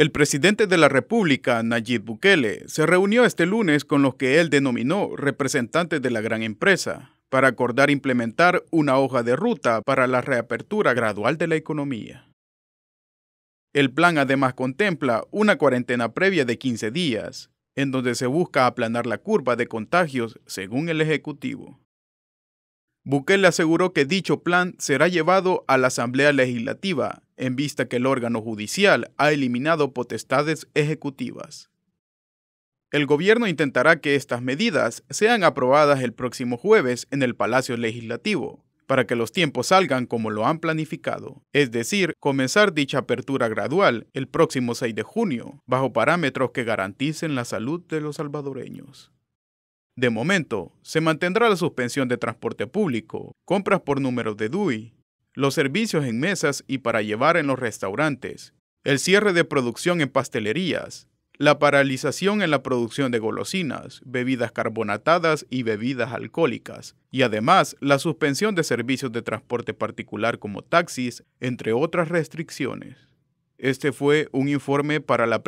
El presidente de la República, Nayib Bukele, se reunió este lunes con los que él denominó representantes de la gran empresa para acordar implementar una hoja de ruta para la reapertura gradual de la economía. El plan además contempla una cuarentena previa de 15 días, en donde se busca aplanar la curva de contagios, según el Ejecutivo. Bukele aseguró que dicho plan será llevado a la Asamblea Legislativa en vista que el órgano judicial ha eliminado potestades ejecutivas. El gobierno intentará que estas medidas sean aprobadas el próximo jueves en el Palacio Legislativo, para que los tiempos salgan como lo han planificado, es decir, comenzar dicha apertura gradual el próximo 6 de junio, bajo parámetros que garanticen la salud de los salvadoreños. De momento, se mantendrá la suspensión de transporte público, compras por número de DUI, los servicios en mesas y para llevar en los restaurantes, el cierre de producción en pastelerías, la paralización en la producción de golosinas, bebidas carbonatadas y bebidas alcohólicas, y además la suspensión de servicios de transporte particular como taxis, entre otras restricciones. Este fue un informe para la